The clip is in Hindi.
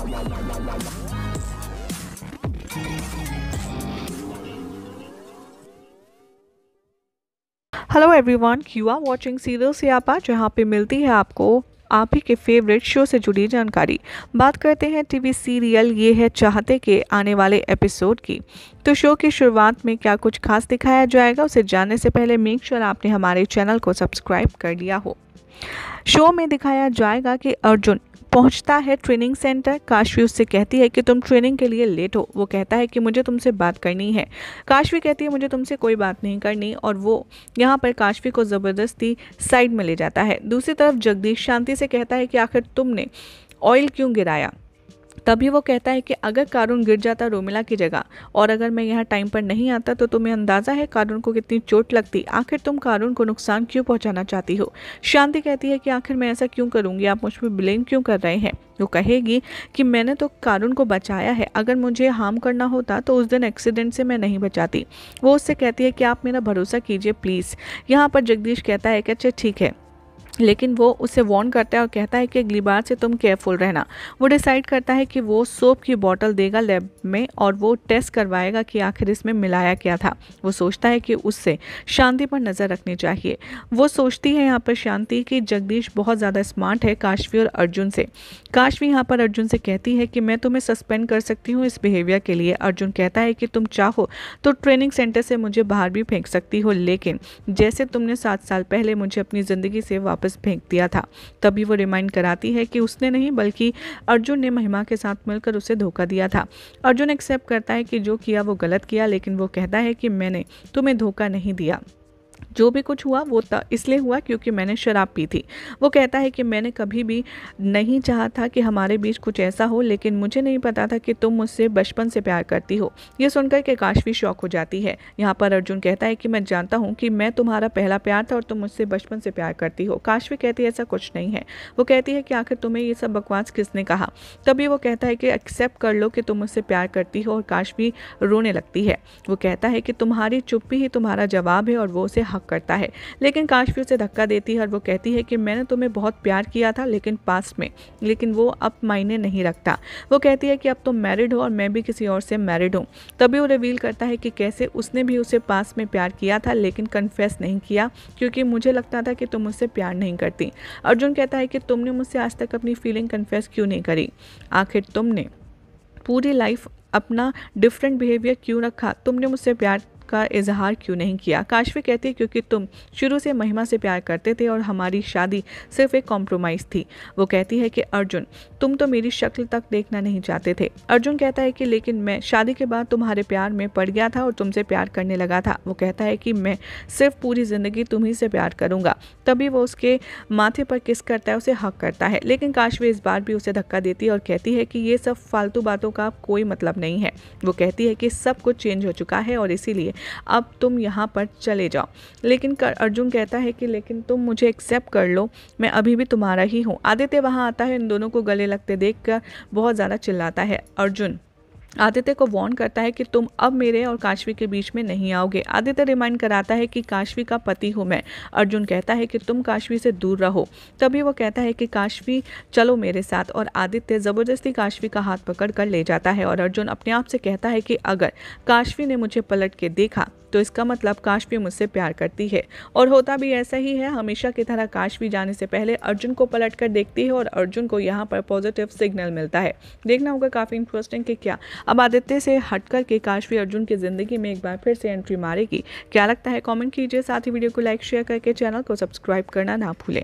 hello everyone you are watching serial Siyapa जहाँ पे मिलती है आपको आप ही के फेवरेट शो से जुड़ी जानकारी बात करते हैं टीवी सीरियल ये है चाहते के आने वाले एपिसोड की तो शो की शुरुआत में क्या कुछ खास दिखाया जाएगा उसे जानने से पहले मेक श्योर आपने हमारे चैनल को सब्सक्राइब कर लिया हो शो में दिखाया जाएगा कि अर्जुन पहुंचता है ट्रेनिंग सेंटर काशवी उससे कहती है कि तुम ट्रेनिंग के लिए लेट हो वो कहता है कि मुझे तुमसे बात करनी है काशवी कहती है मुझे तुमसे कोई बात नहीं करनी और वो यहाँ पर काशवी को ज़बरदस्ती साइड में ले जाता है दूसरी तरफ जगदीश शांति से कहता है कि आखिर तुमने ऑयल क्यों गिराया तभी वो कहता है कि अगर कारून गिर जाता रोमिला की जगह और अगर मैं यहाँ टाइम पर नहीं आता तो तुम्हें अंदाज़ा है कारून को कितनी चोट लगती आखिर तुम कारून को नुकसान क्यों पहुँचाना चाहती हो शांति कहती है कि आखिर मैं ऐसा क्यों करूँगी आप मुझ पर ब्लेम क्यों कर रहे हैं वो कहेगी कि मैंने तो कारून को बचाया है अगर मुझे हार्म करना होता तो उस दिन एक्सीडेंट से मैं नहीं बचाती वो उससे कहती है कि आप मेरा भरोसा कीजिए प्लीज़ यहाँ पर जगदीश कहता है कि अच्छा ठीक है लेकिन वो उसे वॉर्न करता है और कहता है कि अगली बार से तुम केयरफुल रहना वो डिसाइड करता है कि वो सोप की बॉटल देगा लैब में और वो टेस्ट करवाएगा कि आखिर इसमें मिलाया क्या था वो सोचता है कि उससे शांति पर नज़र रखनी चाहिए वो सोचती है यहाँ पर शांति कि जगदीश बहुत ज़्यादा स्मार्ट है काशवी और अर्जुन से काशवी यहाँ पर अर्जुन से कहती है कि मैं तुम्हें सस्पेंड कर सकती हूँ इस बिहेवियर के लिए अर्जुन कहता है कि तुम चाहो तो ट्रेनिंग सेंटर से मुझे बाहर भी फेंक सकती हो लेकिन जैसे तुमने सात साल पहले मुझे अपनी ज़िंदगी से वापस वापस फेंक दिया था तभी वो रिमाइंड कराती है कि उसने नहीं बल्कि अर्जुन ने महिमा के साथ मिलकर उसे धोखा दिया था अर्जुन एक्सेप्ट करता है कि जो किया वो गलत किया लेकिन वो कहता है कि मैंने तुम्हें धोखा नहीं दिया जो भी कुछ हुआ वो इसलिए हुआ क्योंकि मैंने शराब पी थी वो कहता है कि मैंने कभी भी नहीं चाहा था कि हमारे बीच कुछ ऐसा हो लेकिन मुझे नहीं पता था कि तुम मुझसे बचपन से प्यार करती हो ये सुनकर के काशवी शौक हो जाती है यहाँ पर अर्जुन कहता है कि मैं जानता हूँ कि मैं तुम्हारा पहला प्यार था और तुम मुझसे बचपन से प्यार करती हो काशवी कहती है ऐसा कुछ नहीं है वो कहती है कि आखिर तुम्हें ये सब बकवास किसने कहा तभी वो कहता है कि एक्सेप्ट कर लो कि तुम मुझसे प्यार करती हो और काशवी रोने लगती है वो कहता है कि तुम्हारी चुप्पी ही तुम्हारा जवाब है और वो उसे हक करता है लेकिन काशवी उसे धक्का देती है और वो कहती है कि मैंने तुम्हें बहुत प्यार किया था लेकिन पास्ट में लेकिन वो अब मायने नहीं रखता वो कहती है कि अब तुम तो मैरिड हो और मैं भी किसी और से मैरिड हूँ तभी वो रिवील करता है कि कैसे उसने भी उसे पास में प्यार किया था लेकिन कन्फेस नहीं किया क्योंकि मुझे लगता था कि तुम मुझसे प्यार नहीं करती अर्जुन कहता है कि तुमने मुझसे आज तक अपनी फीलिंग कन्फेस क्यों नहीं करी आखिर तुमने पूरी लाइफ अपना डिफरेंट बिहेवियर क्यों रखा तुमने मुझसे प्यार का इजहार क्यों नहीं किया काशवी कहती है क्योंकि तुम शुरू से महिमा से प्यार करते थे और हमारी शादी सिर्फ एक कॉम्प्रोमाइज़ थी वो कहती है कि अर्जुन तुम तो मेरी शक्ल तक देखना नहीं चाहते थे अर्जुन कहता है कि लेकिन मैं शादी के बाद तुम्हारे प्यार में पड़ गया था और तुमसे प्यार करने लगा था वो कहता है कि मैं सिर्फ पूरी ज़िंदगी तुम्ही से प्यार करूंगा तभी वो उसके माथे पर किस करता है उसे हक करता है लेकिन काशवी इस बार भी उसे धक्का देती है और कहती है कि ये सब फालतू बातों का कोई मतलब नहीं है वो कहती है कि सब कुछ चेंज हो चुका है और इसीलिए अब तुम यहाँ पर चले जाओ लेकिन अर्जुन कहता है कि लेकिन तुम मुझे एक्सेप्ट कर लो मैं अभी भी तुम्हारा ही हूँ आदित्य वहाँ आता है इन दोनों को गले लगते देख कर बहुत ज़्यादा चिल्लाता है अर्जुन आदित्य को वॉर्न करता है कि तुम अब मेरे और काशवी के बीच में नहीं आओगे आदित्य रिमाइंड कराता है कि काशवी का पति हूँ मैं अर्जुन कहता है कि तुम काशवी से दूर रहो तभी वो कहता है कि काशवी चलो मेरे साथ और आदित्य ज़बरदस्ती काशवी का हाथ पकड़ कर ले जाता है और अर्जुन अपने आप से कहता है कि अगर काशवी ने मुझे पलट के देखा तो इसका मतलब काशवी मुझसे प्यार करती है और होता भी ऐसा ही है हमेशा की तरह काशवी जाने से पहले अर्जुन को पलट कर देखती है और अर्जुन को यहाँ पर पॉजिटिव सिग्नल मिलता है देखना होगा काफ़ी इंटरेस्टिंग कि क्या अब आदित्य से हट करके काशवी अर्जुन की ज़िंदगी में एक बार फिर से एंट्री मारेगी क्या लगता है कॉमेंट कीजिए साथ ही वीडियो को लाइक शेयर करके चैनल को सब्सक्राइब करना ना भूलें